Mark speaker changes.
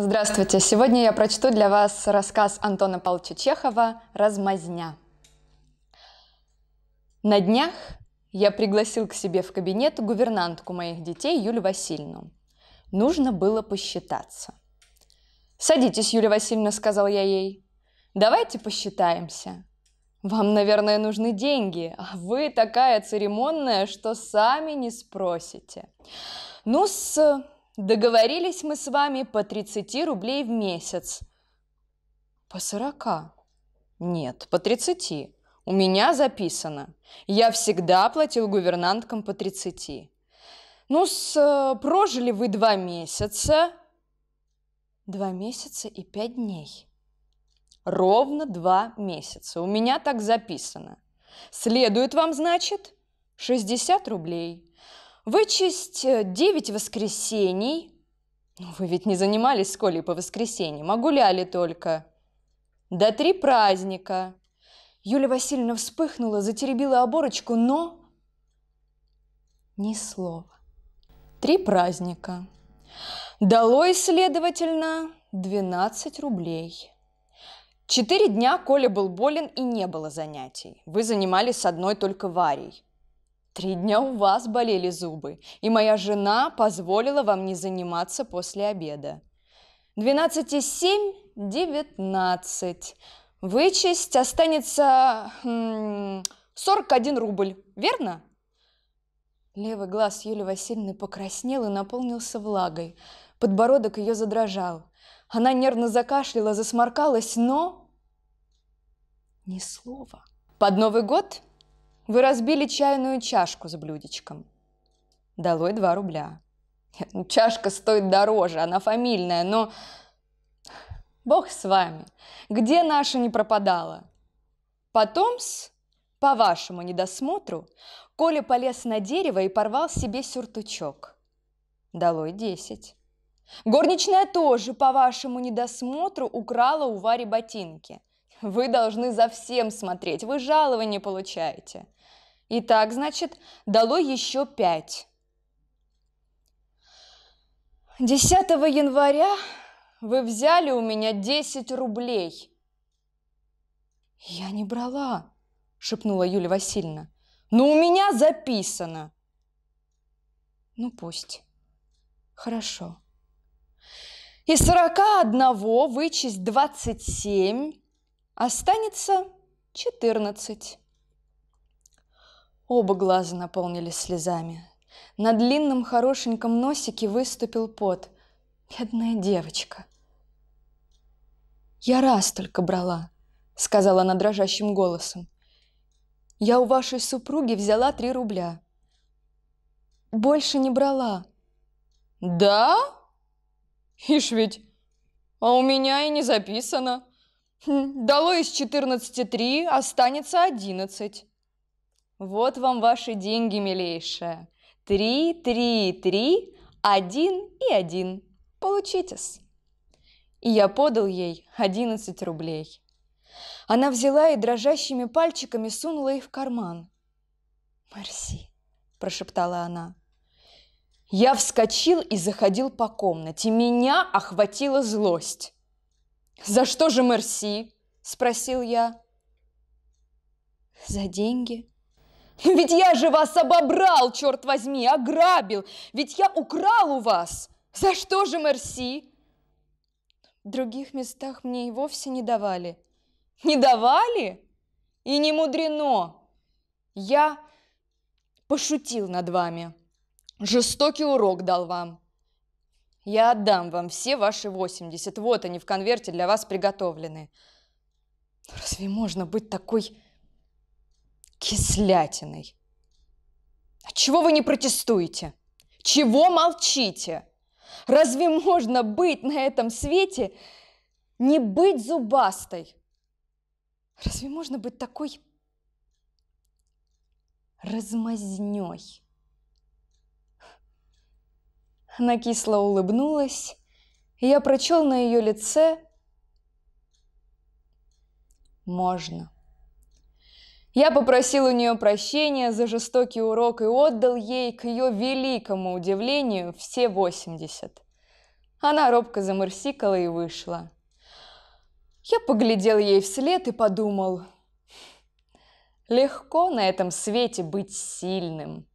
Speaker 1: Здравствуйте! Сегодня я прочту для вас рассказ Антона Павловича Чехова «Размазня». На днях я пригласил к себе в кабинет гувернантку моих детей Юлю Васильевну. Нужно было посчитаться. «Садитесь, Юлия Васильевна», — сказал я ей. «Давайте посчитаемся. Вам, наверное, нужны деньги, а вы такая церемонная, что сами не спросите. Ну-с, Договорились мы с вами по 30 рублей в месяц. По 40? Нет, по 30. У меня записано. Я всегда платил гувернанткам по 30. Ну, с, э, прожили вы два месяца. Два месяца и пять дней. Ровно два месяца. У меня так записано. Следует вам, значит, 60 рублей вычесть 9 э, воскресений. Ну, вы ведь не занимались с Колей по воскресеньям, а гуляли только. До три праздника. Юля Васильевна вспыхнула, затеребила оборочку, но... Ни слова. Три праздника. Долой, следовательно, 12 рублей. Четыре дня Коля был болен и не было занятий. Вы занимались с одной только Варей – Три дня у вас болели зубы, и моя жена позволила вам не заниматься после обеда. Двенадцать и семь – девятнадцать. Вычесть останется сорок один рубль, верно? Левый глаз Юли Васильевны покраснел и наполнился влагой. Подбородок ее задрожал. Она нервно закашляла, засморкалась, но... Ни слова. Под Новый год вы разбили чайную чашку с блюдечком. Долой два рубля. Ну, чашка стоит дороже, она фамильная, но... Бог с вами. Где наша не пропадала? Потом с... По вашему недосмотру, Коля полез на дерево и порвал себе сюртучок. Долой десять. Горничная тоже, по вашему недосмотру, украла у Вари ботинки. Вы должны за всем смотреть, вы жалование получаете. Итак, значит, дало еще пять. 10 января вы взяли у меня 10 рублей. Я не брала, шепнула Юлия Васильевна. Но у меня записано. Ну пусть. Хорошо. Из 41 вычесть 27 Останется 14. Оба глаза наполнились слезами. На длинном хорошеньком носике выступил пот. Бедная девочка. «Я раз только брала», — сказала она дрожащим голосом. «Я у вашей супруги взяла три рубля. Больше не брала». «Да? Ишь ведь, а у меня и не записано», Хм, дало из 14,3, останется 11. Вот вам ваши деньги, милейшая. Три, три, три, один и один. Получитесь. И я подал ей 11 рублей. Она взяла и дрожащими пальчиками сунула их в карман. Марси, прошептала она. Я вскочил и заходил по комнате. Меня охватила злость. «За что же мерси?» – спросил я. «За деньги», ведь я же вас обобрал, черт возьми, ограбил. Ведь я украл у вас. За что же мерси? В других местах мне и вовсе не давали. Не давали? И не мудрено. Я пошутил над вами. Жестокий урок дал вам. Я отдам вам все ваши 80. Вот они в конверте для вас приготовлены. разве можно быть такой кислятиной? А чего вы не протестуете? Чего молчите? Разве можно быть на этом свете, не быть зубастой? Разве можно быть такой размазнёй? Она улыбнулась, я прочел на ее лице «Можно». Я попросил у нее прощения за жестокий урок и отдал ей, к ее великому удивлению, все восемьдесят. Она робко замырсикала и вышла. Я поглядел ей вслед и подумал, легко на этом свете быть сильным.